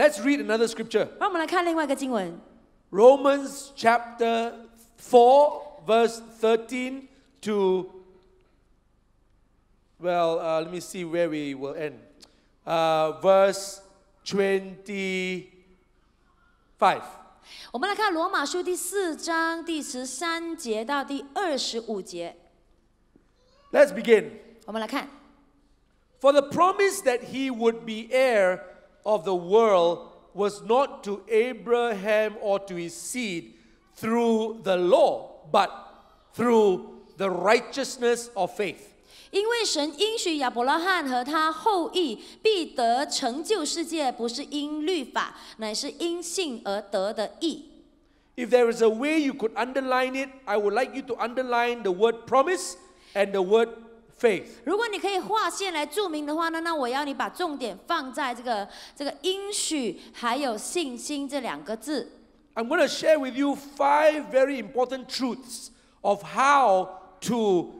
Let's read another scripture. Romans chapter 4, verse 13 to, well, uh, let me see where we will end. Uh, verse 25. 我们来看罗马书第四章第十三节到第二十五节，Let's begin. For the promise that he would be heir of the world was not to Abraham or to his seed through the law, but through the righteousness of faith. 因为神应许亚伯拉罕和他后裔必得成就世界，不是因律法，乃是因信而得的义。If there is a way you could underline it, I would like you to underline the word promise and the word 如果你可以划线来注明的话呢那我要你把重点放在这个这个应许还有信心这两个字 i'm going to share with you five very important truths of how to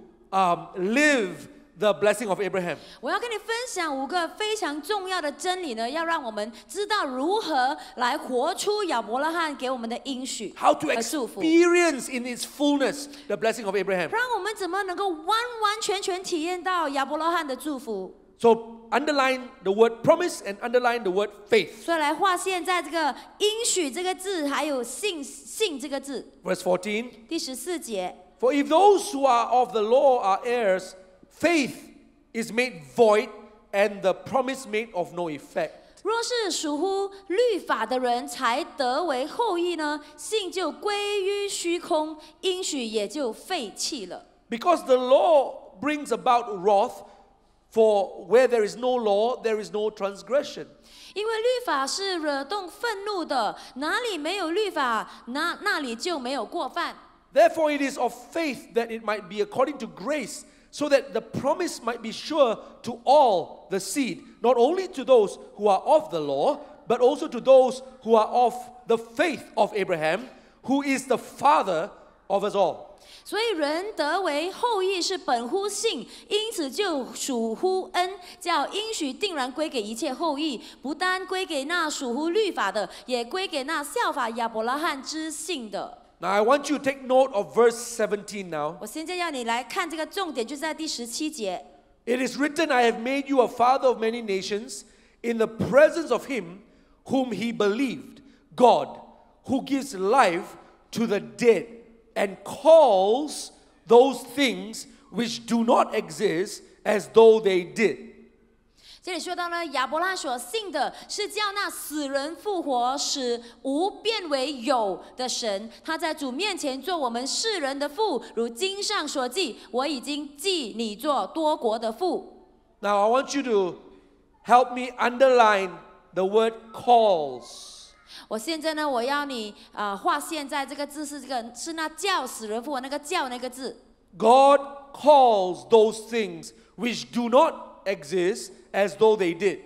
live the blessing of Abraham. 我要跟你分享五个非常重要的真理呢，要让我们知道如何来活出亚伯拉罕给我们的应许 How to experience in its fullness the blessing of Abraham. 让我们怎么能够完完全全体验到亚伯拉罕的祝福。So underline the word promise and underline the word faith. 所以来画线，在这个“应许”这个字，还有“信”“信”这个字，Verse 14. 第十四节。For if those who are of the law are heirs, faith is made void and the promise made of no effect. 若是属乎律法的人才得为后裔呢，信就归于虚空，应许也就废弃了。Because the law brings about wrath, for where there is no law, there is no transgression. 因为律法是惹动愤怒的，哪里没有律法，那那里就没有过犯。Therefore, it is of faith that it might be according to grace so that the promise might be sure to all the seed, not only to those who are of the law, but also to those who are of the faith of Abraham, who is the father of us all. 所以人得为后裔是本乎信，因此就属乎恩，叫应许定然归给一切后裔，不单归给那属乎律法的，也归给那效法亚伯拉罕之信的。now I want you to take note of verse 17 now. 我现在要你来看这个重点，就是在第十七节。It is written, I have made you a father of many nations in the presence of him whom he believed, God, who gives life to the dead and calls those things which do not exist as though they did. 这里说到呢，亚伯拉所信的是叫那死人复活、使无变为有的神。他在主面前做我们世人的父，如经上所记：“我已经记你做多国的父。”Now I want you to help me underline the word calls。我现在呢，我要你啊画现在这个字是这个是那叫死人复活那个叫那个字。God calls those things which do not exist。as though they did.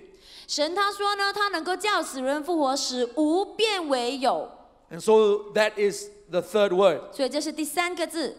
神他说呢，他能够叫死人复活，使无变为有。And so that is the third word. 所以这是第三个字。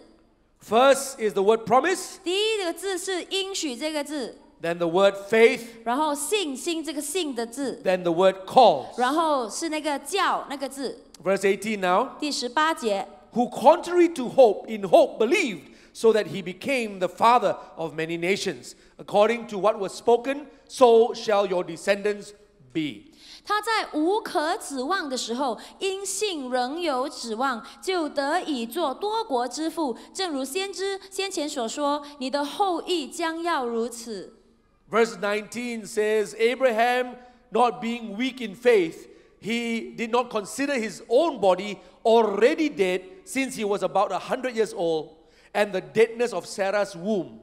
First is the word promise. 第一个字是应许这个字。Then the word faith. 然后信心这个信的字。Then the word call. 然后是那个叫那个字。Verse 18 now. 第十八节。Who contrary to hope in hope believed so that he became the father of many nations. According to what was spoken, so shall your descendants be. 他在无可指望的时候，因信仍有指望，就得以做多国之父。正如先知先前所说，你的后裔将要如此。Verse 19 says, Abraham, not being weak in faith, he did not consider his own body already dead since he was about 100 years old and the deadness of Sarah's womb.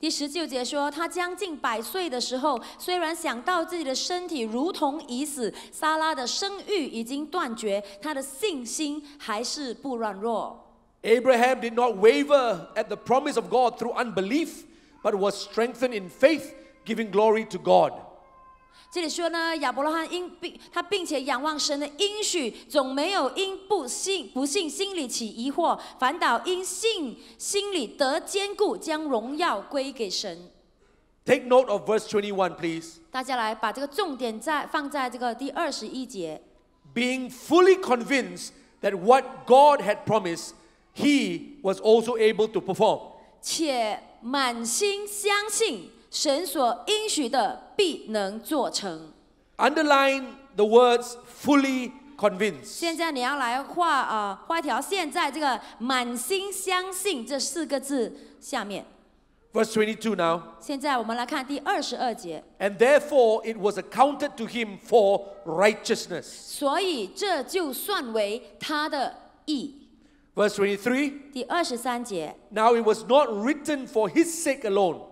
第十九节说，他将近百岁的时候，虽然想到自己的身体如同已死，撒拉的生育已经断绝，他的信心还是不软弱。Abraham did not waver at the promise of God through unbelief, but was strengthened in faith, giving glory to God. 这里说呢，亚伯拉罕因并他并且仰望神的应许，总没有因不信不信心里起疑惑，反倒因信心里得坚固，将荣耀归给神。Take note of verse twenty one, please。大家来把这个重点在放在这个第二十一节。Being fully convinced that what God had promised, he was also able to perform。且满心相信。神所应许的必能做成。Underline the words "fully convinced". 现在你要来画啊，画一条。现在这个满心相信这四个字下面。Verse twenty two now. 现在我们来看第二十二节。And therefore it was accounted to him for righteousness. 所以这就算为他的义。Verse twenty three. 第二十三节。Now it was not written for his sake alone.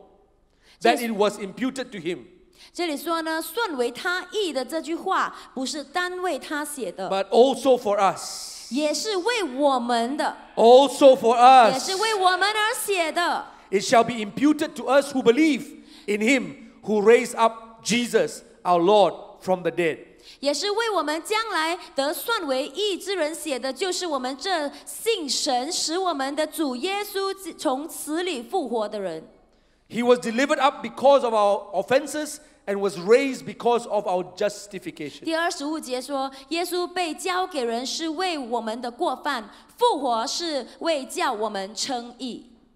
That it was imputed to him。这里说呢，算为他义的这句话，不是单为他写的，but also for us，也是为我们的，also for us，也是为我们而写的。It shall be imputed to us who believe in him who raised up Jesus our Lord from the dead。也是为我们将来得算为义之人写的，就是我们这信神使我们的主耶稣从死里复活的人。He was delivered up because of our offenses and was raised because of our justification.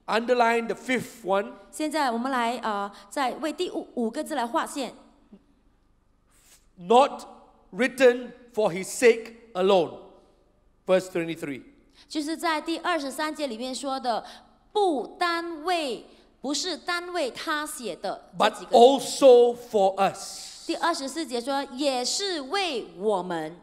Underline the fifth one. Not written for his sake alone, verse twenty-three. 就是在第二十三节里面说的，不单为。不是单位他写的，also for us。第二十四节说，也是为我们。